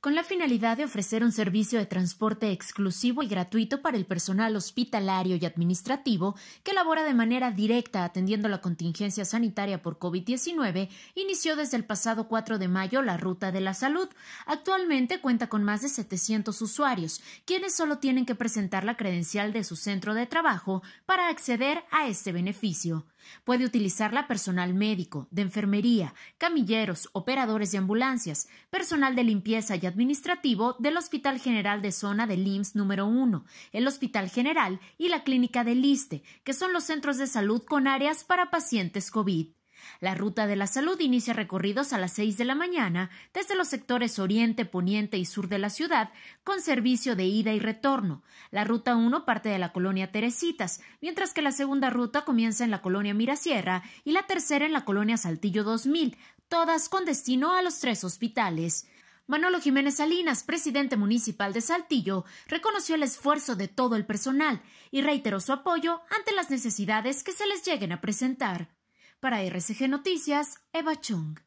con la finalidad de ofrecer un servicio de transporte exclusivo y gratuito para el personal hospitalario y administrativo que labora de manera directa atendiendo la contingencia sanitaria por COVID-19, inició desde el pasado 4 de mayo la Ruta de la Salud. Actualmente cuenta con más de 700 usuarios, quienes solo tienen que presentar la credencial de su centro de trabajo para acceder a este beneficio. Puede utilizarla personal médico, de enfermería, camilleros, operadores de ambulancias, personal de limpieza y administrativo del Hospital General de Zona del IMSS número 1, el Hospital General y la Clínica del Liste, que son los centros de salud con áreas para pacientes COVID. La Ruta de la Salud inicia recorridos a las 6 de la mañana desde los sectores oriente, poniente y sur de la ciudad con servicio de ida y retorno. La Ruta 1 parte de la colonia Teresitas, mientras que la segunda ruta comienza en la colonia Mirasierra y la tercera en la colonia Saltillo 2000, todas con destino a los tres hospitales. Manolo Jiménez Salinas, presidente municipal de Saltillo, reconoció el esfuerzo de todo el personal y reiteró su apoyo ante las necesidades que se les lleguen a presentar. Para RCG Noticias, Eva Chung.